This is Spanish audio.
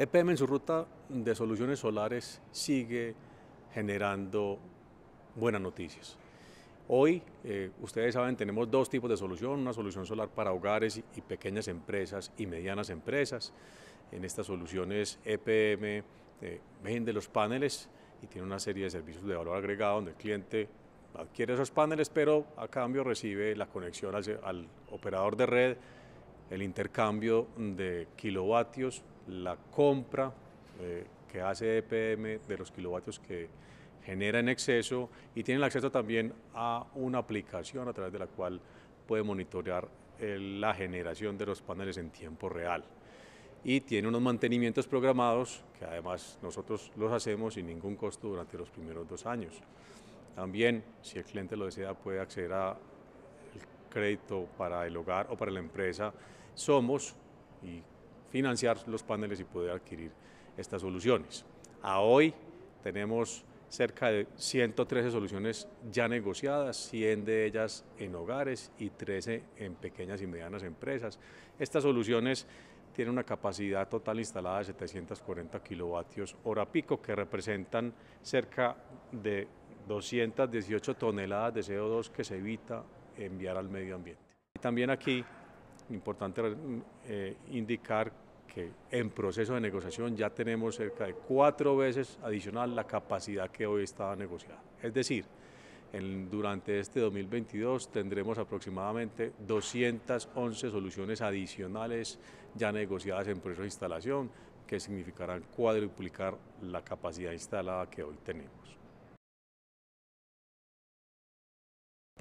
EPM en su ruta de soluciones solares sigue generando buenas noticias. Hoy, eh, ustedes saben, tenemos dos tipos de solución, una solución solar para hogares y pequeñas empresas y medianas empresas. En estas soluciones EPM eh, vende los paneles y tiene una serie de servicios de valor agregado donde el cliente adquiere esos paneles, pero a cambio recibe la conexión al operador de red, el intercambio de kilovatios la compra eh, que hace EPM de los kilovatios que genera en exceso y tienen acceso también a una aplicación a través de la cual puede monitorear eh, la generación de los paneles en tiempo real. Y tiene unos mantenimientos programados que además nosotros los hacemos sin ningún costo durante los primeros dos años. También, si el cliente lo desea, puede acceder a crédito para el hogar o para la empresa. Somos, y financiar los paneles y poder adquirir estas soluciones. A hoy tenemos cerca de 113 soluciones ya negociadas, 100 de ellas en hogares y 13 en pequeñas y medianas empresas. Estas soluciones tienen una capacidad total instalada de 740 kilovatios hora pico, que representan cerca de 218 toneladas de CO2 que se evita enviar al medio ambiente. también aquí Importante eh, indicar que en proceso de negociación ya tenemos cerca de cuatro veces adicional la capacidad que hoy estaba negociada. Es decir, durante este 2022 tendremos aproximadamente 211 soluciones adicionales ya negociadas en proceso de instalación, que significarán cuadruplicar la capacidad instalada que hoy tenemos.